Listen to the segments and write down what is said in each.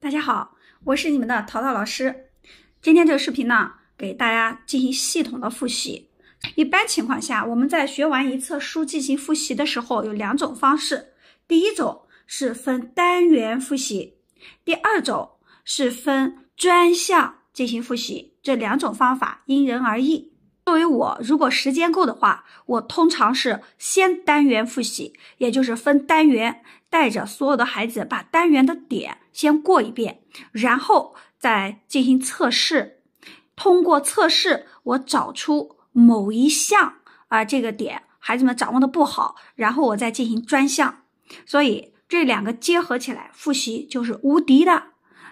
大家好，我是你们的淘淘老师。今天这个视频呢，给大家进行系统的复习。一般情况下，我们在学完一册书进行复习的时候，有两种方式：第一种是分单元复习，第二种是分专项进行复习。这两种方法因人而异。作为我，如果时间够的话，我通常是先单元复习，也就是分单元带着所有的孩子把单元的点先过一遍，然后再进行测试。通过测试，我找出某一项啊这个点孩子们掌握的不好，然后我再进行专项。所以这两个结合起来复习就是无敌的。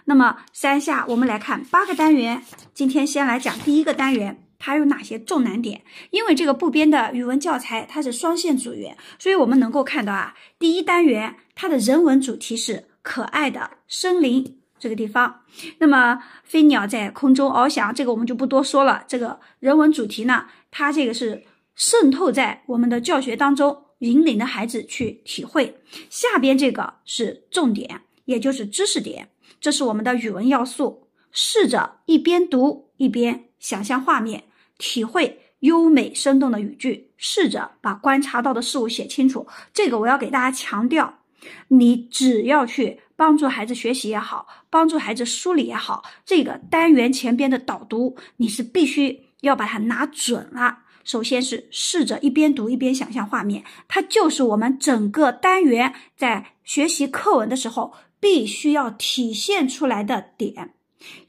那么，三下我们来看八个单元，今天先来讲第一个单元。它有哪些重难点？因为这个部编的语文教材它是双线组员，所以我们能够看到啊，第一单元它的人文主题是可爱的森林这个地方。那么飞鸟在空中翱翔，这个我们就不多说了。这个人文主题呢，它这个是渗透在我们的教学当中，引领着孩子去体会。下边这个是重点，也就是知识点，这是我们的语文要素。试着一边读一边想象画面。体会优美生动的语句，试着把观察到的事物写清楚。这个我要给大家强调，你只要去帮助孩子学习也好，帮助孩子梳理也好，这个单元前边的导读你是必须要把它拿准了。首先是试着一边读一边想象画面，它就是我们整个单元在学习课文的时候必须要体现出来的点。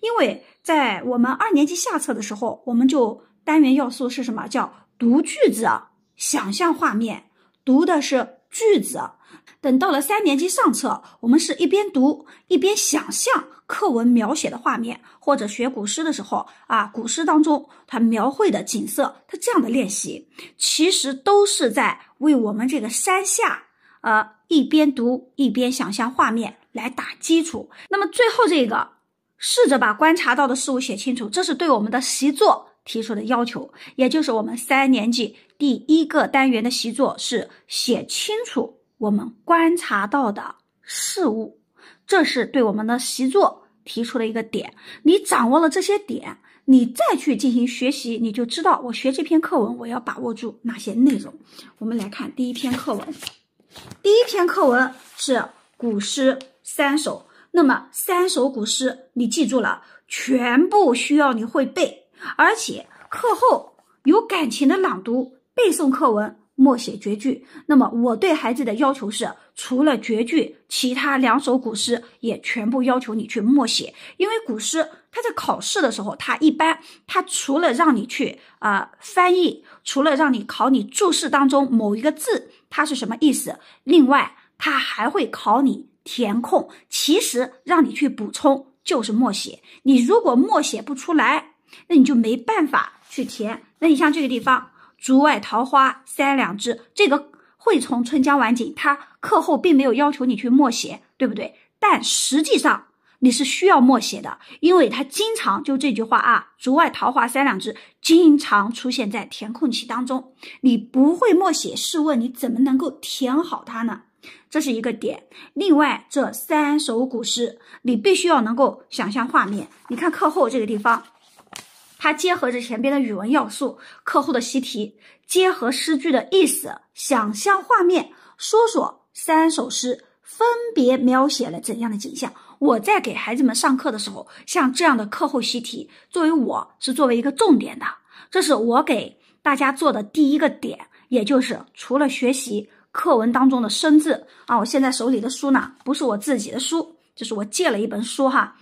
因为在我们二年级下册的时候，我们就单元要素是什么？叫读句子，想象画面。读的是句子。等到了三年级上册，我们是一边读一边想象课文描写的画面，或者学古诗的时候啊，古诗当中它描绘的景色，它这样的练习，其实都是在为我们这个“山下”呃一边读一边想象画面来打基础。那么最后这个，试着把观察到的事物写清楚，这是对我们的习作。提出的要求，也就是我们三年级第一个单元的习作是写清楚我们观察到的事物，这是对我们的习作提出了一个点。你掌握了这些点，你再去进行学习，你就知道我学这篇课文我要把握住哪些内容。我们来看第一篇课文，第一篇课文是古诗三首。那么三首古诗，你记住了，全部需要你会背。而且课后有感情的朗读、背诵课文、默写绝句。那么我对孩子的要求是，除了绝句，其他两首古诗也全部要求你去默写。因为古诗它在考试的时候，它一般它除了让你去啊翻译，除了让你考你注释当中某一个字它是什么意思，另外它还会考你填空。其实让你去补充就是默写。你如果默写不出来，那你就没办法去填。那你像这个地方“竹外桃花三两枝”，这个《惠崇春江晚景》，它课后并没有要求你去默写，对不对？但实际上你是需要默写的，因为它经常就这句话啊，“竹外桃花三两枝”，经常出现在填空题当中。你不会默写，试问你怎么能够填好它呢？这是一个点。另外，这三首古诗你必须要能够想象画面。你看课后这个地方。它结合着前边的语文要素，课后的习题，结合诗句的意思，想象画面，说说三首诗分别描写了怎样的景象。我在给孩子们上课的时候，像这样的课后习题，作为我是作为一个重点的，这是我给大家做的第一个点，也就是除了学习课文当中的生字啊，我现在手里的书呢，不是我自己的书，就是我借了一本书哈，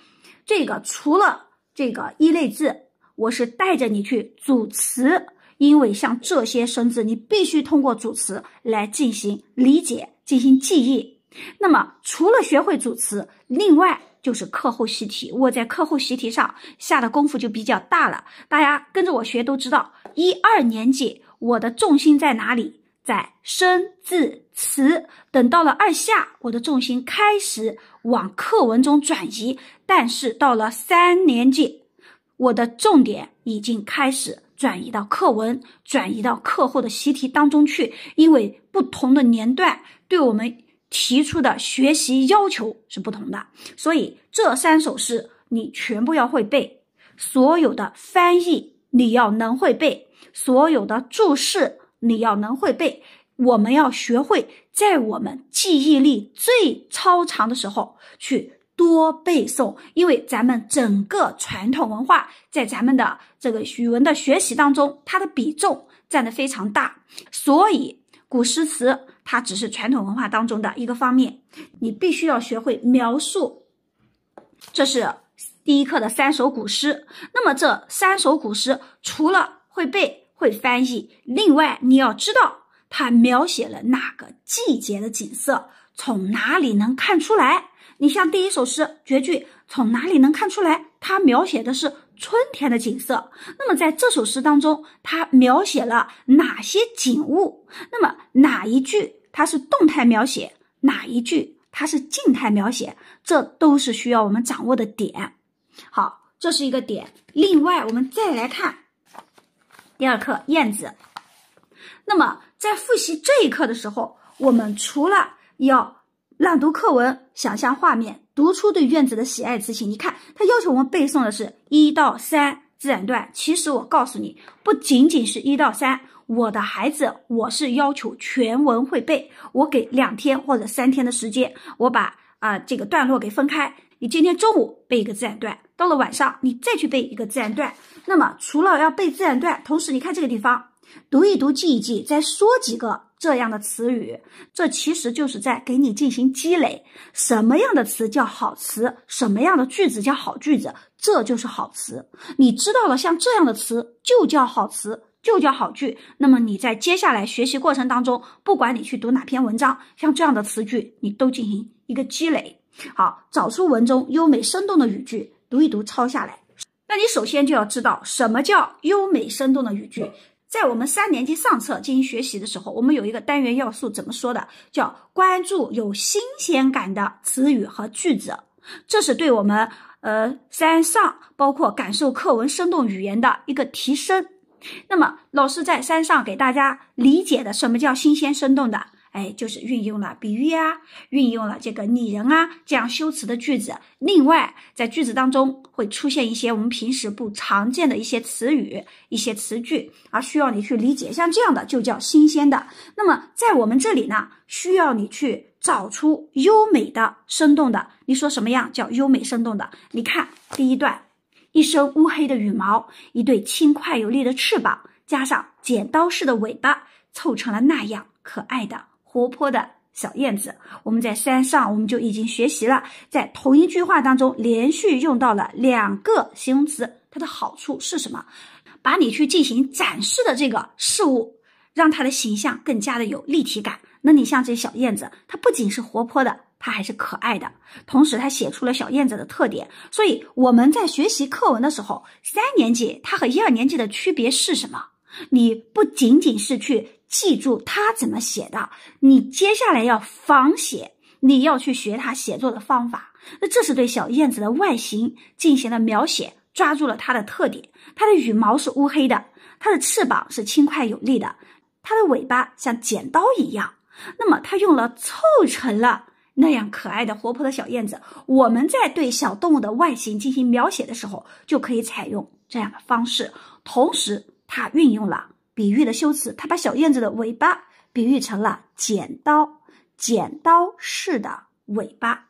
这个除了这个一类字。我是带着你去组词，因为像这些生字，你必须通过组词来进行理解、进行记忆。那么，除了学会组词，另外就是课后习题。我在课后习题上下的功夫就比较大了。大家跟着我学都知道，一二年级我的重心在哪里，在生字词；等到了二下，我的重心开始往课文中转移。但是到了三年级。我的重点已经开始转移到课文，转移到课后的习题当中去。因为不同的年段对我们提出的学习要求是不同的，所以这三首诗你全部要会背，所有的翻译你要能会背，所有的注释你要能会背。我们要学会在我们记忆力最超长的时候去。多背诵，因为咱们整个传统文化在咱们的这个语文的学习当中，它的比重占的非常大。所以，古诗词它只是传统文化当中的一个方面，你必须要学会描述。这是第一课的三首古诗，那么这三首古诗除了会背会翻译，另外你要知道它描写了哪个季节的景色，从哪里能看出来。你像第一首诗《绝句》，从哪里能看出来它描写的是春天的景色？那么在这首诗当中，它描写了哪些景物？那么哪一句它是动态描写？哪一句它是静态描写？这都是需要我们掌握的点。好，这是一个点。另外，我们再来看第二课《燕子》。那么在复习这一课的时候，我们除了要朗读课文，想象画面，读出对院子的喜爱之情。你看，他要求我们背诵的是一到三自然段。其实我告诉你，不仅仅是一到三，我的孩子，我是要求全文会背。我给两天或者三天的时间，我把啊这个段落给分开。你今天中午背一个自然段，到了晚上你再去背一个自然段。那么除了要背自然段，同时你看这个地方，读一读，记一记，再说几个。这样的词语，这其实就是在给你进行积累。什么样的词叫好词？什么样的句子叫好句子？这就是好词。你知道了，像这样的词就叫好词，就叫好句。那么你在接下来学习过程当中，不管你去读哪篇文章，像这样的词句，你都进行一个积累。好，找出文中优美生动的语句，读一读，抄下来。那你首先就要知道什么叫优美生动的语句。在我们三年级上册进行学习的时候，我们有一个单元要素怎么说的？叫关注有新鲜感的词语和句子，这是对我们呃三上包括感受课文生动语言的一个提升。那么，老师在三上给大家理解的什么叫新鲜生动的？哎，就是运用了比喻啊，运用了这个拟人啊，这样修辞的句子。另外，在句子当中会出现一些我们平时不常见的一些词语、一些词句啊，需要你去理解。像这样的就叫新鲜的。那么，在我们这里呢，需要你去找出优美的、生动的。你说什么样叫优美生动的？你看第一段，一身乌黑的羽毛，一对轻快有力的翅膀，加上剪刀似的尾巴，凑成了那样可爱的。活泼的小燕子，我们在山上我们就已经学习了，在同一句话当中连续用到了两个形容词，它的好处是什么？把你去进行展示的这个事物，让它的形象更加的有立体感。那你像这小燕子，它不仅是活泼的，它还是可爱的，同时它写出了小燕子的特点。所以我们在学习课文的时候，三年级它和一二年级的区别是什么？你不仅仅是去。记住他怎么写的，你接下来要仿写，你要去学他写作的方法。那这是对小燕子的外形进行了描写，抓住了它的特点。它的羽毛是乌黑的，它的翅膀是轻快有力的，它的尾巴像剪刀一样。那么，它用了凑成了那样可爱的、活泼的小燕子。我们在对小动物的外形进行描写的时候，就可以采用这样的方式。同时，它运用了。比喻的修辞，他把小燕子的尾巴比喻成了剪刀，剪刀似的尾巴。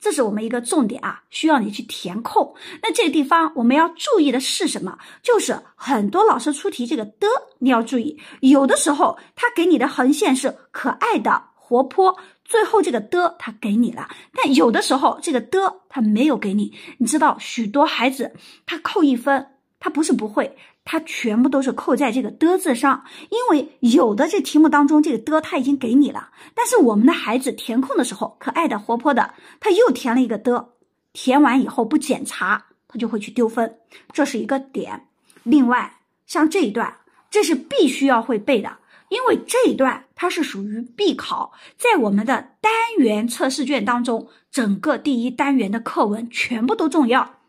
这是我们一个重点啊，需要你去填空。那这个地方我们要注意的是什么？就是很多老师出题这个的，你要注意。有的时候他给你的横线是可爱的、活泼，最后这个的他给你了；但有的时候这个的他没有给你。你知道，许多孩子他扣一分。他不是不会，他全部都是扣在这个的字上，因为有的这题目当中这个的他已经给你了，但是我们的孩子填空的时候，可爱的、活泼的，他又填了一个的，填完以后不检查，他就会去丢分，这是一个点。另外，像这一段，这是必须要会背的，因为这一段它是属于必考，在我们的单元测试卷当中，整个第一单元的课文全部都重要，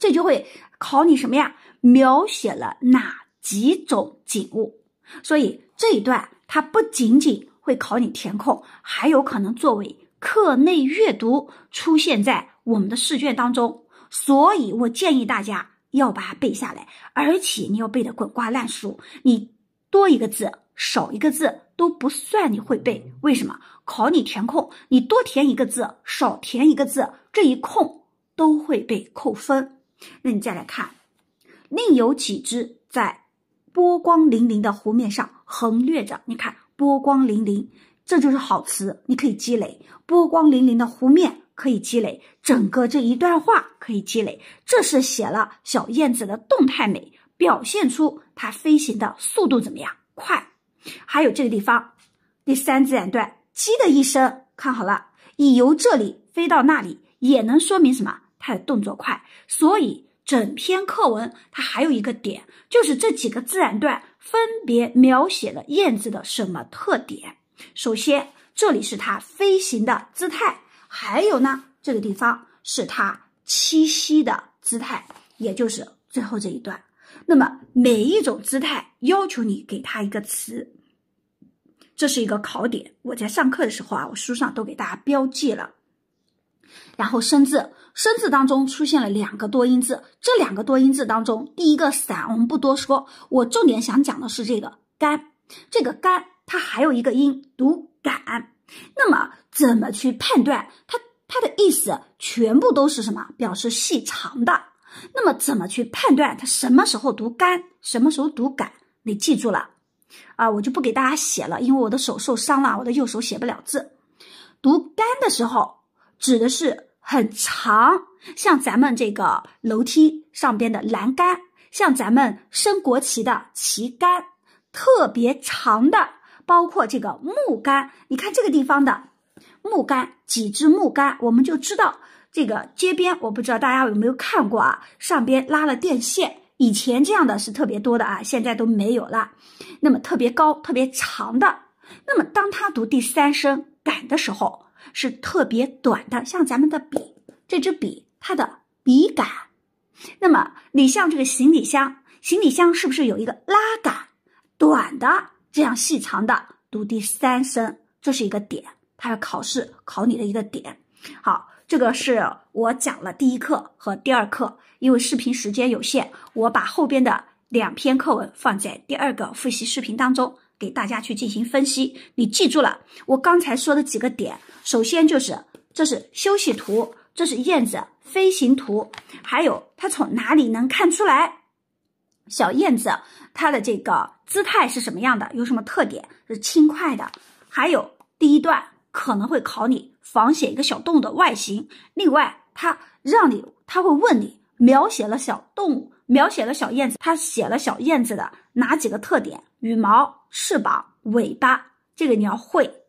这就会。考你什么呀？描写了哪几种景物？所以这一段它不仅仅会考你填空，还有可能作为课内阅读出现在我们的试卷当中。所以我建议大家要把它背下来，而且你要背的滚瓜烂熟。你多一个字、少一个字都不算你会背。为什么？考你填空，你多填一个字、少填一个字，这一空都会被扣分。那你再来看，另有几只在波光粼粼的湖面上横掠着。你看波光粼粼，这就是好词，你可以积累。波光粼粼的湖面可以积累，整个这一段话可以积累。这是写了小燕子的动态美，表现出它飞行的速度怎么样？快。还有这个地方，第三自然段“叽”的一声，看好了，已由这里飞到那里，也能说明什么？它的动作快，所以整篇课文它还有一个点，就是这几个自然段分别描写了燕子的什么特点。首先，这里是它飞行的姿态，还有呢，这个地方是它栖息的姿态，也就是最后这一段。那么每一种姿态要求你给它一个词，这是一个考点。我在上课的时候啊，我书上都给大家标记了。然后生字，生字当中出现了两个多音字。这两个多音字当中，第一个“散我们不多说，我重点想讲的是这个“干，这个“干它还有一个音，读“感，那么怎么去判断它？它的意思全部都是什么？表示细长的。那么怎么去判断它什么时候读“干，什么时候读“感？你记住了啊？我就不给大家写了，因为我的手受伤了，我的右手写不了字。读“干的时候。指的是很长，像咱们这个楼梯上边的栏杆，像咱们升国旗的旗杆，特别长的，包括这个木杆。你看这个地方的木杆，几只木杆，我们就知道这个街边。我不知道大家有没有看过啊，上边拉了电线，以前这样的是特别多的啊，现在都没有了。那么特别高、特别长的，那么当他读第三声“杆”的时候。是特别短的，像咱们的笔，这支笔它的笔杆。那么，你像这个行李箱，行李箱是不是有一个拉杆？短的，这样细长的，读第三声，这是一个点，它要考试考你的一个点。好，这个是我讲了第一课和第二课，因为视频时间有限，我把后边的两篇课文放在第二个复习视频当中给大家去进行分析。你记住了我刚才说的几个点。首先就是，这是休息图，这是燕子飞行图，还有它从哪里能看出来？小燕子它的这个姿态是什么样的？有什么特点？是轻快的。还有第一段可能会考你仿写一个小动物的外形。另外，他让你他会问你描写了小动物，描写了小燕子，他写了小燕子的哪几个特点？羽毛、翅膀、尾巴，这个你要会。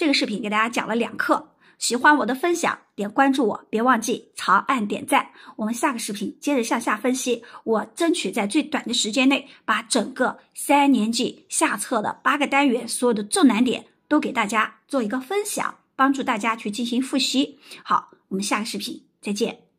这个视频给大家讲了两课，喜欢我的分享，点关注我，别忘记长按点赞。我们下个视频接着向下分析，我争取在最短的时间内把整个三年级下册的八个单元所有的重难点都给大家做一个分享，帮助大家去进行复习。好，我们下个视频再见。